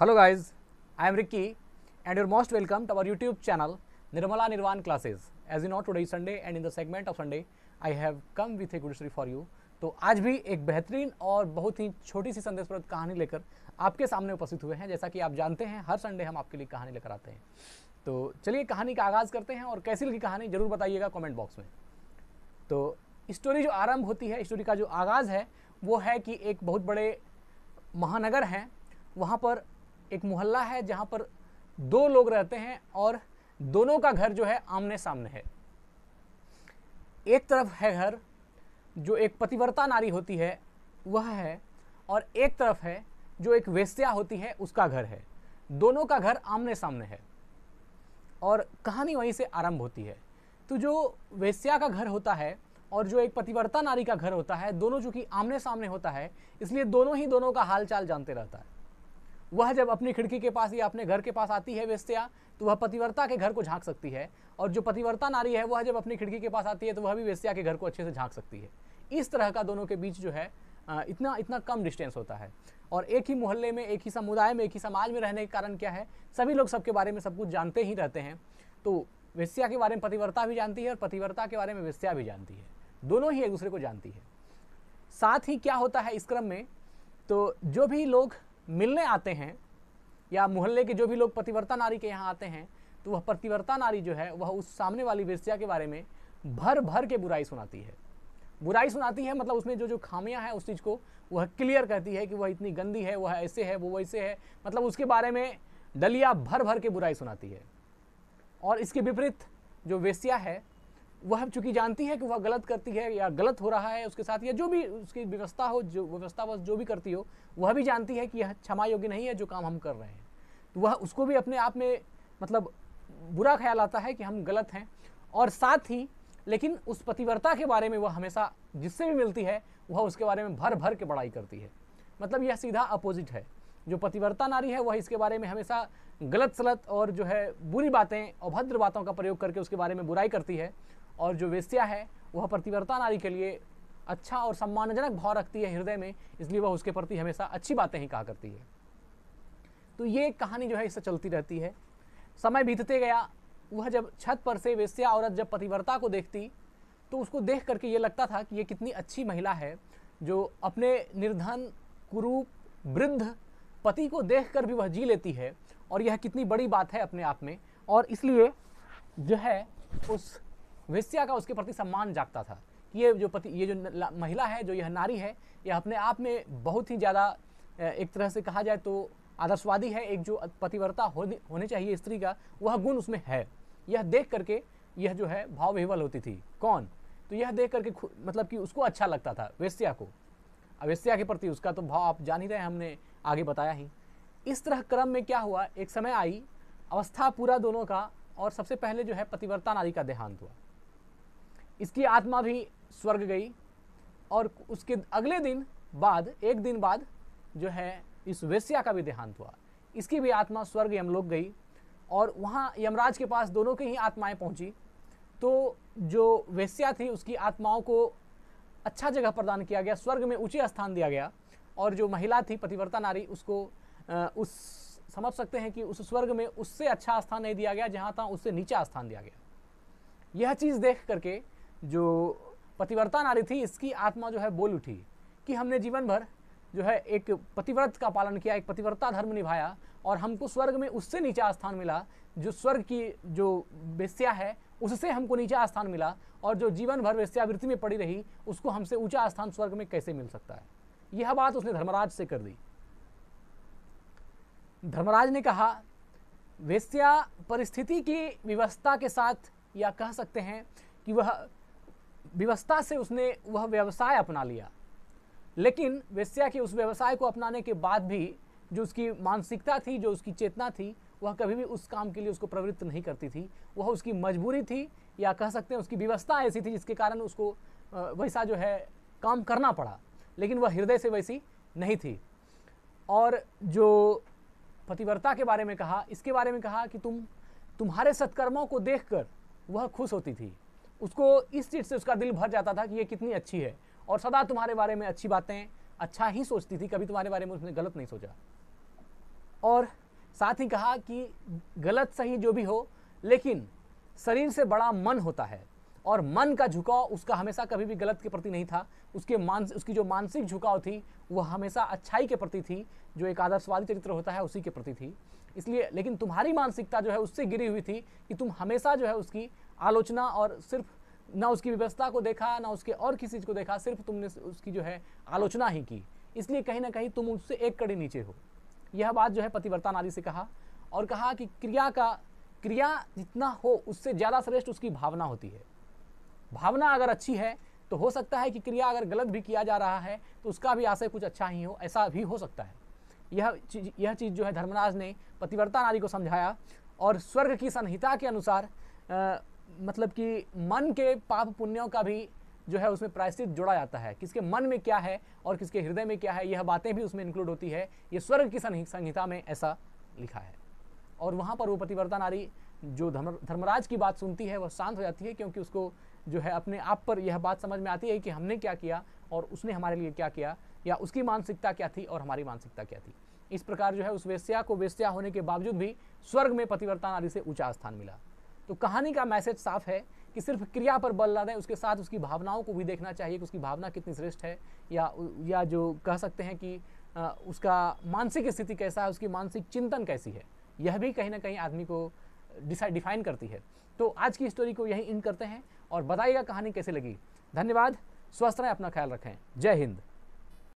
hello guys, I am Ricky and your most welcome to our YouTube channel Nirmala Nirvana classes as you not today Sunday and in the segment of Sunday I have come with a good story for you तो आज भी एक बेहतरीन और बहुत ही छोटी सी संदेशप्रद कहानी लेकर आपके सामने उपस्थित हुए हैं जैसा कि आप जानते हैं हर संडे हम आपके लिए कहानी लेकर आते हैं तो चलिए कहानी का आगाज़ करते हैं और कैसी लगी कहानी ज़रूर बताइएगा कमेंट बॉक्स में तो स्टोरी जो आरंभ होती है स्टोरी का जो आगाज़ है वो है कि एक बहुत बड़े महानगर हैं वहाँ पर एक मोहल्ला है जहाँ पर दो लोग रहते हैं और दोनों का घर जो है आमने सामने है एक तरफ है घर जो एक पतिव्रता नारी होती है वह है और एक तरफ है जो एक वेस्या होती है उसका घर है दोनों का घर आमने सामने है और कहानी वहीं से आरंभ होती है तो जो वेस्या का घर होता है और जो एक पतिव्रता नारी का घर होता है दोनों चूँकि आमने सामने होता है इसलिए दोनों ही दोनों का हालचाल जानते रहता है वह जब अपनी खिड़की के पास या अपने घर के पास आती है वेस्या तो वह पतिवरता के घर को झांक सकती है और जो पतिवर्ता नारी है वह जब अपनी खिड़की के पास आती है तो वह भी वेस्या के घर को अच्छे से झांक सकती है इस तरह का दोनों के बीच जो है इतना इतना कम डिस्टेंस होता है और एक ही मोहल्ले में एक ही समुदाय में एक ही समाज में रहने के कारण क्या है सभी लोग सबके बारे में सब कुछ जानते ही रहते हैं तो वेस्या के बारे में पतिव्रता भी जानती है और पतिव्रता के बारे में वेस्या भी जानती है दोनों ही एक दूसरे को जानती है साथ ही क्या होता है इस क्रम में तो जो भी लोग मिलने आते हैं या मोहल्ले के जो भी लोग पतिवर्ता नारी के यहाँ आते हैं तो वह पतिवर्ता नारी जो है वह उस सामने वाली वेश्या के बारे में भर भर के बुराई सुनाती है बुराई सुनाती है मतलब उसमें जो जो खामियां हैं उस चीज़ को वह क्लियर कहती है कि वह इतनी गंदी है वह ऐसे है वो वैसे है मतलब उसके बारे में डलिया भर भर के बुराई सुनाती है और इसके विपरीत जो वेश्या है वह चूंकि जानती है कि वह गलत करती है या गलत हो रहा है उसके साथ या जो भी उसकी व्यवस्था हो जो व्यवस्था जो भी करती हो वह भी जानती है कि यह क्षमा योग्य नहीं है जो काम हम कर रहे हैं तो वह उसको भी अपने आप में मतलब बुरा ख्याल आता है कि हम गलत हैं और साथ ही लेकिन उस पतिव्रता के बारे में वह हमेशा जिससे भी मिलती है वह उसके बारे में भर भर के बड़ाई करती है मतलब यह सीधा अपोजिट है जो पतिव्रता नारी है वह इसके बारे में हमेशा गलत सलत और जो है बुरी बातें अभद्र बातों का प्रयोग करके उसके बारे में बुराई करती है और जो वेस्या है वह प्रतिवर्ता नारी के लिए अच्छा और सम्मानजनक भाव रखती है हृदय में इसलिए वह उसके प्रति हमेशा अच्छी बातें ही कहा करती है तो ये कहानी जो है इससे चलती रहती है समय बीतते गया वह जब छत पर से वेश्या औरत जब पतिव्रता को देखती तो उसको देख करके ये लगता था कि ये कितनी अच्छी महिला है जो अपने निर्धन कुरूप वृद्ध पति को देख कर भी वह जी लेती है और यह कितनी बड़ी बात है अपने आप में और इसलिए जो है उस वेश्या का उसके प्रति सम्मान जागता था कि ये जो पति ये जो महिला है जो यह नारी है यह अपने आप में बहुत ही ज़्यादा एक तरह से कहा जाए तो आदर्शवादी है एक जो पतिव्रता होने होने चाहिए स्त्री का वह गुण उसमें है यह देख करके यह जो है भाव विह्वल होती थी कौन तो यह देख करके मतलब कि उसको अच्छा लगता था वेश्या को अवेश्या के प्रति उसका तो भाव आप जान ही रहे हमने आगे बताया ही इस तरह क्रम में क्या हुआ एक समय आई अवस्था पूरा दोनों का और सबसे पहले जो है पतिव्रता नारी का देहांत हुआ इसकी आत्मा भी स्वर्ग गई और उसके अगले दिन बाद एक दिन बाद जो है इस वेश्या का भी देहांत हुआ इसकी भी आत्मा स्वर्ग यमलोक गई और वहाँ यमराज के पास दोनों की ही आत्माएं पहुँची तो जो वेश्या थी उसकी आत्माओं को अच्छा जगह प्रदान किया गया स्वर्ग में ऊँचे स्थान दिया गया और जो महिला थी पतिव्रता नारी उसको उस समझ सकते हैं कि उस स्वर्ग में उससे अच्छा स्थान नहीं दिया गया जहाँ था उससे नीचा स्थान दिया गया यह चीज़ देख करके जो पतिव्रता नारी थी इसकी आत्मा जो है बोल उठी कि हमने जीवन भर जो है एक पतिव्रत का पालन किया एक पतिव्रता धर्म निभाया और हमको स्वर्ग में उससे नीचा स्थान मिला जो स्वर्ग की जो वेश्या है उससे हमको नीचा स्थान मिला और जो जीवन भर वेश्यावृत्ति में पड़ी रही उसको हमसे ऊंचा स्थान स्वर्ग में कैसे मिल सकता है यह बात उसने धर्मराज से कर दी धर्मराज ने कहा वेश्या परिस्थिति की व्यवस्था के साथ या कह सकते हैं कि वह व्यवस्था से उसने वह व्यवसाय अपना लिया लेकिन वेश्या के उस व्यवसाय को अपनाने के बाद भी जो उसकी मानसिकता थी जो उसकी चेतना थी वह कभी भी उस काम के लिए उसको प्रवृत्त नहीं करती थी वह उसकी मजबूरी थी या कह सकते हैं उसकी व्यवस्था ऐसी थी जिसके कारण उसको वैसा जो है काम करना पड़ा लेकिन वह हृदय से वैसी नहीं थी और जो पतिव्रता के बारे में कहा इसके बारे में कहा कि तुम तुम्हारे सत्कर्मों को देखकर वह खुश होती थी उसको इस चीज़ से उसका दिल भर जाता था कि ये कितनी अच्छी है और सदा तुम्हारे बारे में अच्छी बातें अच्छा ही सोचती थी कभी तुम्हारे बारे में उसने गलत नहीं सोचा और साथ ही कहा कि गलत सही जो भी हो लेकिन शरीर से बड़ा मन होता है और मन का झुकाव उसका हमेशा कभी भी गलत के प्रति नहीं था उसके मान उसकी जो मानसिक झुकाव थी वह हमेशा अच्छाई के प्रति थी जो एक आदर्शवादी चरित्र होता है उसी के प्रति थी इसलिए लेकिन तुम्हारी मानसिकता जो है उससे गिरी हुई थी कि तुम हमेशा जो है उसकी आलोचना और सिर्फ ना उसकी व्यवस्था को देखा ना उसके और किसी चीज़ को देखा सिर्फ तुमने उसकी जो है आलोचना ही की इसलिए कहीं ना कहीं तुम उससे एक कड़ी नीचे हो यह बात जो है पतिवर्ता नारी से कहा और कहा कि क्रिया का क्रिया जितना हो उससे ज़्यादा श्रेष्ठ उसकी भावना होती है भावना अगर अच्छी है तो हो सकता है कि क्रिया अगर गलत भी किया जा रहा है तो उसका भी आशय कुछ अच्छा ही हो ऐसा भी हो सकता है यह चीज यह चीज़ जो है धर्मराज ने पतिवर्ता नारी को समझाया और स्वर्ग की संहिता के अनुसार मतलब कि मन के पाप पुण्यों का भी जो है उसमें प्रायश्चित जोड़ा जाता है किसके मन में क्या है और किसके हृदय में क्या है यह बातें भी उसमें इंक्लूड होती है ये स्वर्ग की संहिता में ऐसा लिखा है और वहाँ पर वो पतिवर्ता नारी जो धर्म धर्मराज की बात सुनती है वह शांत हो जाती है क्योंकि उसको जो है अपने आप पर यह बात समझ में आती है कि हमने क्या किया और उसने हमारे लिए क्या किया या उसकी मानसिकता क्या थी और हमारी मानसिकता क्या थी इस प्रकार जो है उस वेश्या को वेश्या होने के बावजूद भी स्वर्ग में पतिवर्ता नारी से ऊंचा स्थान मिला तो कहानी का मैसेज साफ है कि सिर्फ क्रिया पर बल ना दें उसके साथ उसकी भावनाओं को भी देखना चाहिए कि उसकी भावना कितनी श्रेष्ठ है या या जो कह सकते हैं कि आ, उसका मानसिक स्थिति कैसा है उसकी मानसिक चिंतन कैसी है यह भी कहीं ना कहीं आदमी को डिसाइड डिफाइन करती है तो आज की स्टोरी को यही इन करते हैं और बताइएगा कहानी कैसे लगी धन्यवाद स्वस्थ रहें अपना ख्याल रखें जय हिंद